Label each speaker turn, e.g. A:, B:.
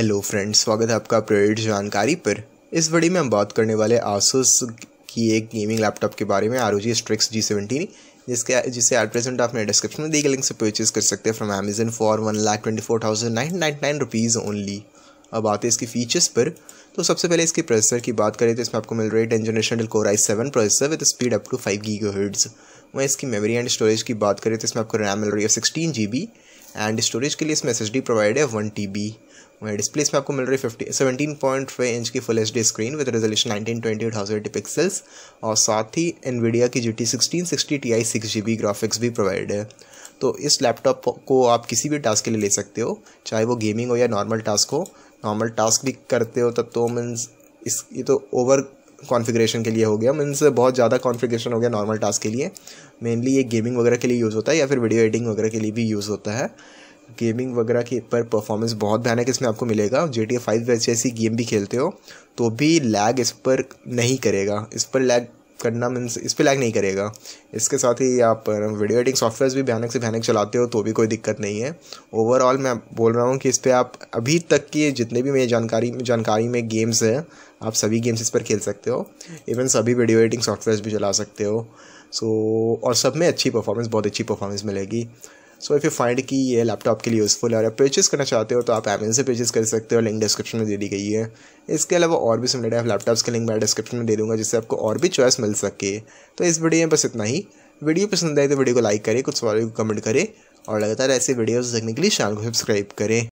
A: hello friends स्वागत है आपका प्रेरित जानकारी पर इस वीडियो में हम बात करने वाले आसूस की एक गेमिंग लैपटॉप के बारे में आर ओ जी स्ट्रिक्स जी सेवेंटीन जिसके जिसे एट प्रेजेंट आप मेरे डिस्क्रिप्शन में दिए लिंक से परचेज कर सकते हैं from Amazon for one lakh twenty four thousand nine ninety nine rupees only अब आते हैं इसकी फीचर्स पर तो सबसे पहले इसके प्रोसेसर की बात करें तो इसमें आपको मिल रही है ten generation core i seven processor with speed up to five gigahertz वहीं इसकी मेमोरी एंड स्टोरेज की बात करें तो इसमें आपको रैम मिल रही है sixteen G B and storage के लिए इसमें एस प्रोवाइड है वन टी बी वहीं डिस्प्ले इसमें आपको मिल रही है fifty seventeen point five inch की full H D screen with resolution nineteen twenty eight thousand pixels और साथ ही एनवीडिया की G T sixteen sixty T I six G B graphics भी प्रोवाइड है तो इस लैपटॉप को आप किसी भी टास्क के लिए ले सकते हो चाहे वो गेमिंग हो या नॉर्मल टास्क हो नॉर्मल टास्क भी करते हो तब तो मीन्स तो इस ये तो ओवर कॉन्फ़िगरेशन के लिए हो गया मीन्स बहुत ज़्यादा कॉन्फ़िगरेशन हो गया नॉर्मल टास्क के लिए मेनली ये गेमिंग वगैरह के लिए यूज़ होता है या फिर वीडियो एडिटिंग वगैरह के लिए भी यूज़ होता है गेमिंग वगैरह के पर परफॉर्मेंस बहुत भयानक इसमें आपको मिलेगा जे टी ए फाइव जैसी गेम भी खेलते हो तो भी लैग इस पर नहीं करेगा इस पर लैग करना मीन्स इस पर लैग नहीं करेगा इसके साथ ही आप वीडियो एडिटिंग सॉफ्टवेयर भी भयानक से भयानक चलाते हो तो भी कोई दिक्कत नहीं है ओवरऑल मैं बोल रहा हूँ कि इस पर आप अभी तक की जितने भी मेरी जानकारी जानकारी में गेम्स हैं आप सभी गेम्स इस पर खेल सकते हो इवन सभी वीडियो एडिटिंग सॉफ्टवेयर भी चला सकते हो सो so, और सब में अच्छी परफॉर्मेंस बहुत अच्छी परफॉर्मेंस मिलेगी सो इफ़ यू फाइंड कि ये लैपटॉप के लिए यूज़फुल है और परचेज़ परचेस करना चाहते हो तो आप अमेजन से परचेस कर सकते हो लिंक डिस्क्रिप्शन में दे दी गई है इसके अलावा और भी सिमिलर लैपटॉप्स के लिंक मैं डिस्क्रिप्शन में दे दूँगा जिससे आपको और भी चॉइस मिल सके तो इस वीडियो में बस इतना ही वीडियो पसंद आए तो वीडियो को लाइक करें कुछ सवाल को कमेंट करें और लगातार ऐसे वीडियोज देखने के लिए चैनल को सब्सक्राइब करें